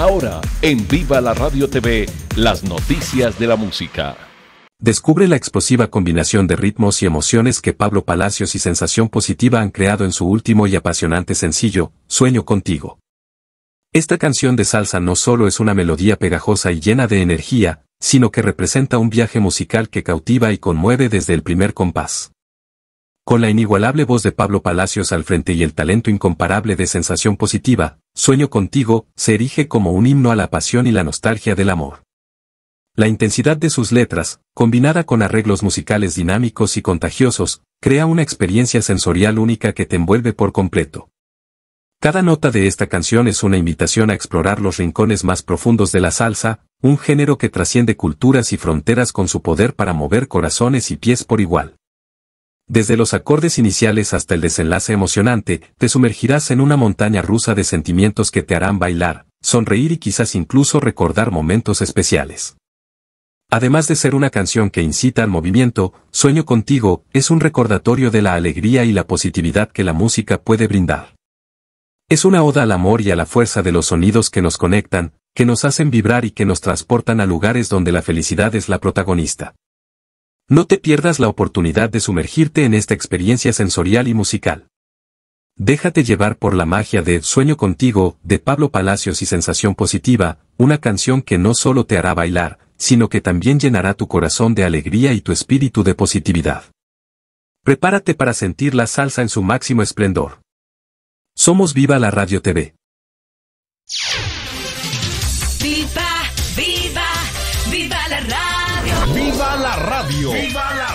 Ahora, en Viva la Radio TV, las noticias de la música. Descubre la explosiva combinación de ritmos y emociones que Pablo Palacios y Sensación Positiva han creado en su último y apasionante sencillo, Sueño contigo. Esta canción de salsa no solo es una melodía pegajosa y llena de energía, sino que representa un viaje musical que cautiva y conmueve desde el primer compás. Con la inigualable voz de Pablo Palacios al frente y el talento incomparable de Sensación Positiva, Sueño contigo, se erige como un himno a la pasión y la nostalgia del amor. La intensidad de sus letras, combinada con arreglos musicales dinámicos y contagiosos, crea una experiencia sensorial única que te envuelve por completo. Cada nota de esta canción es una invitación a explorar los rincones más profundos de la salsa, un género que trasciende culturas y fronteras con su poder para mover corazones y pies por igual desde los acordes iniciales hasta el desenlace emocionante, te sumergirás en una montaña rusa de sentimientos que te harán bailar, sonreír y quizás incluso recordar momentos especiales. Además de ser una canción que incita al movimiento, Sueño contigo es un recordatorio de la alegría y la positividad que la música puede brindar. Es una oda al amor y a la fuerza de los sonidos que nos conectan, que nos hacen vibrar y que nos transportan a lugares donde la felicidad es la protagonista. No te pierdas la oportunidad de sumergirte en esta experiencia sensorial y musical. Déjate llevar por la magia de Sueño contigo, de Pablo Palacios y Sensación Positiva, una canción que no solo te hará bailar, sino que también llenará tu corazón de alegría y tu espíritu de positividad. Prepárate para sentir la salsa en su máximo esplendor. Somos Viva la Radio TV. ¡Viva la radio! ¡Viva la